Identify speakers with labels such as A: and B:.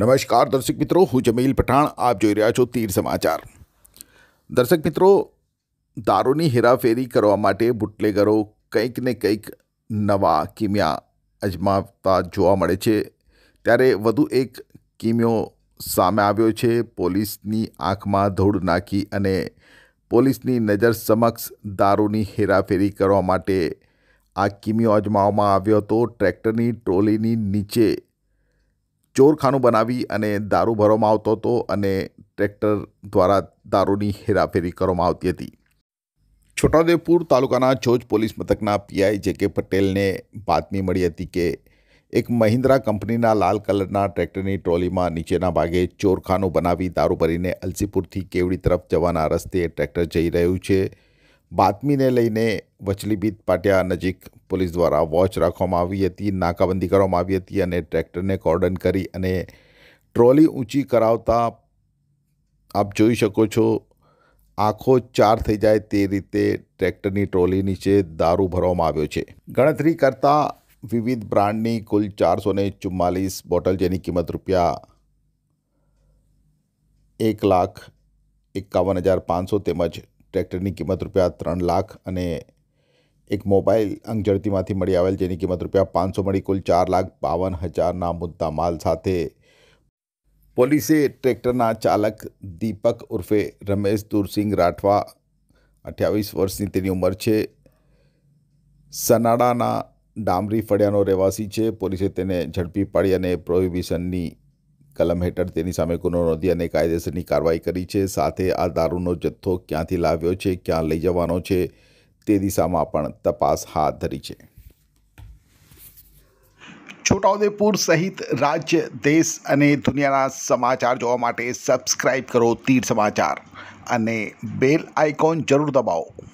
A: નમસ્કાર દર્શક મિત્રો હું જમીલ પઠાણ આપ જોઈ રહ્યા છો તીર સમાચાર દર્શક મિત્રો દારૂની હેરાફેરી કરવા માટે બુટલેગરો કંઈક ને કંઈક નવા કિમિયા અજમાવતા જોવા મળે છે ત્યારે વધુ એક કિમિયો સામે આવ્યો છે પોલીસની આંખમાં ધૂળ નાખી અને પોલીસની નજર સમક્ષ દારૂની હેરાફેરી કરવા માટે આ કિમિયો અજમાવવામાં આવ્યો હતો ટ્રેક્ટરની ટ્રોલીની નીચે ચોરખાનું બનાવી અને દારૂ ભરવામાં આવતો હતો અને ટ્રેક્ટર દ્વારા દારૂની હેરાફેરી કરવામાં આવતી હતી છોટાઉદેપુર તાલુકાના જોજ પોલીસ મથકના પીઆઈ જે કે પટેલને બાતમી મળી હતી કે એક મહિન્દ્રા કંપનીના લાલ કલરના ટ્રેક્ટરની ટ્રોલીમાં નીચેના ભાગે ચોરખાનું બનાવી દારૂ ભરીને અલસીપુરથી કેવડી તરફ જવાના રસ્તે ટ્રેક્ટર જઈ રહ્યું છે બાતમીને લઈને વચલીબીત પાટિયા નજીક પોલીસ દ્વારા વોચ રાખવામાં આવી હતી નાકાબંધી કરવામાં આવી હતી અને ટ્રેક્ટરને કોર્ડન કરી અને ટ્રોલી ઊંચી કરાવતા આપ જોઈ શકો છો આંખો ચાર થઈ જાય તે રીતે ટ્રેક્ટરની ટ્રોલી નીચે દારૂ ભરવામાં આવ્યો છે ગણતરી કરતાં વિવિધ બ્રાન્ડની કુલ ચારસો ને ચુમ્માલીસ બોટલ જેની કિંમત રૂપિયા એક લાખ એકાવન હજાર પાંચસો તેમજ ટ્રેક્ટરની કિંમત રૂપિયા ત્રણ લાખ અને એક મોબાઈલ અંગઝડતીમાંથી મળી આવેલ જેની કિંમત રૂપિયા પાંચસો મળી કુલ ચાર લાખ બાવન હજારના મુદ્દા માલ સાથે પોલીસે ટ્રેક્ટરના ચાલક દીપક ઉર્ફે રમેશ દુરસિંહ રાઠવા અઠ્યાવીસ વર્ષની તેની ઉંમર છે સનાડાના ડામરી ફળિયાનો રહેવાસી છે પોલીસે તેને ઝડપી પાડી અને પ્રોહિબિશનની કલમ હેઠળ તેની સામે ગુનો નોંધી અને કાયદેસરની કાર્યવાહી કરી છે સાથે આ દારૂનો જથ્થો ક્યાંથી લાવ્યો છે ક્યાં લઈ જવાનો છે તે દિશામાં પણ તપાસ હાથ ધરી છે છોટાઉદેપુર સહિત રાજ્ય દેશ અને દુનિયાના સમાચાર જોવા માટે સબસ્ક્રાઈબ કરો તીર સમાચાર અને બેલ આઇકોન જરૂર દબાવો